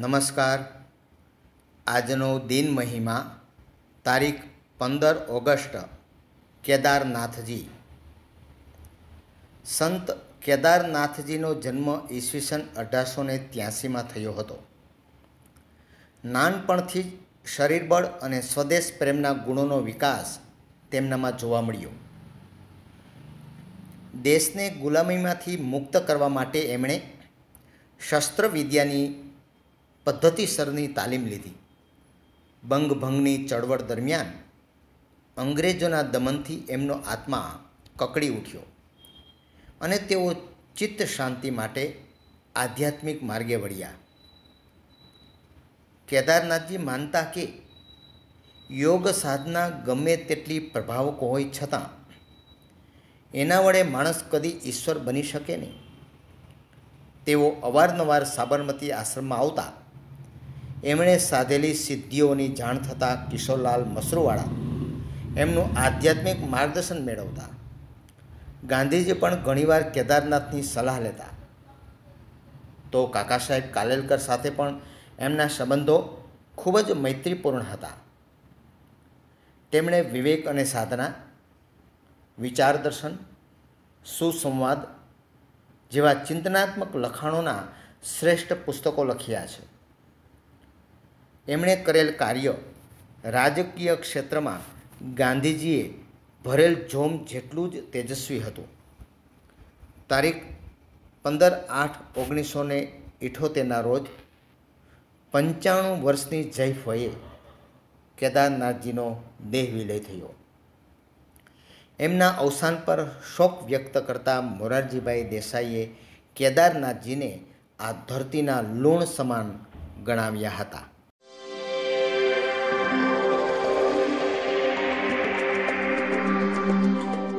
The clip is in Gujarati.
નમસ્કાર આજનો દિન મહિમા તારીખ પંદર ઓગસ્ટ કેદારનાથજી સંત કેદારનાથજીનો જન્મ ઈસવીસન અઢારસો ને ત્યાસીમાં થયો હતો નાનપણથી જ શરીરબળ અને સ્વદેશ પ્રેમના ગુણોનો વિકાસ તેમનામાં જોવા મળ્યો દેશને ગુલામીમાંથી મુક્ત કરવા માટે એમણે શસ્ત્રવિદ્યાની પદ્ધતિસરની તાલીમ લીધી બંગભંગની ચળવળ દરમિયાન અંગ્રેજોના દમનથી એમનો આત્મા કકડી ઉઠ્યો અને તેઓ ચિત્ત શાંતિ માટે આધ્યાત્મિક માર્ગે વળ્યા કેદારનાથજી માનતા કે યોગ સાધના ગમે તેટલી પ્રભાવક હોય છતાં એના વડે માણસ કદી ઈશ્વર બની શકે નહીં તેઓ અવારનવાર સાબરમતી આશ્રમમાં આવતા એમણે સાધેલી સિદ્ધિઓની જાણ થતાં કિશોરલાલ મસરૂવાળા એમનું આધ્યાત્મિક માર્ગદર્શન મેળવતા ગાંધીજી પણ ઘણીવાર કેદારનાથની સલાહ લેતા તો કાકા સાહેબ કાલેલકર સાથે પણ એમના સંબંધો ખૂબ જ મૈત્રીપૂર્ણ હતા તેમણે વિવેક અને સાધના વિચારદર્શન સુસંવાદ જેવા ચિંતનાત્મક લખાણોના શ્રેષ્ઠ પુસ્તકો લખ્યા છે એમણે કરેલ કાર્ય રાજકીય ક્ષેત્રમાં ગાંધીજીએ ભરેલ જોમ જેટલું જ તેજસ્વી હતું તારીખ પંદર આઠ ઓગણીસો ને ઇઠોતેરના રોજ પંચાણું વર્ષની જયફએ કેદારનાથજીનો દેહ વિલય થયો એમના અવસાન પર શોક વ્યક્ત કરતા મોરારજીભાઈ દેસાઈએ કેદારનાથજીને આ ધરતીના લૂણ સમાન ગણાવ્યા હતા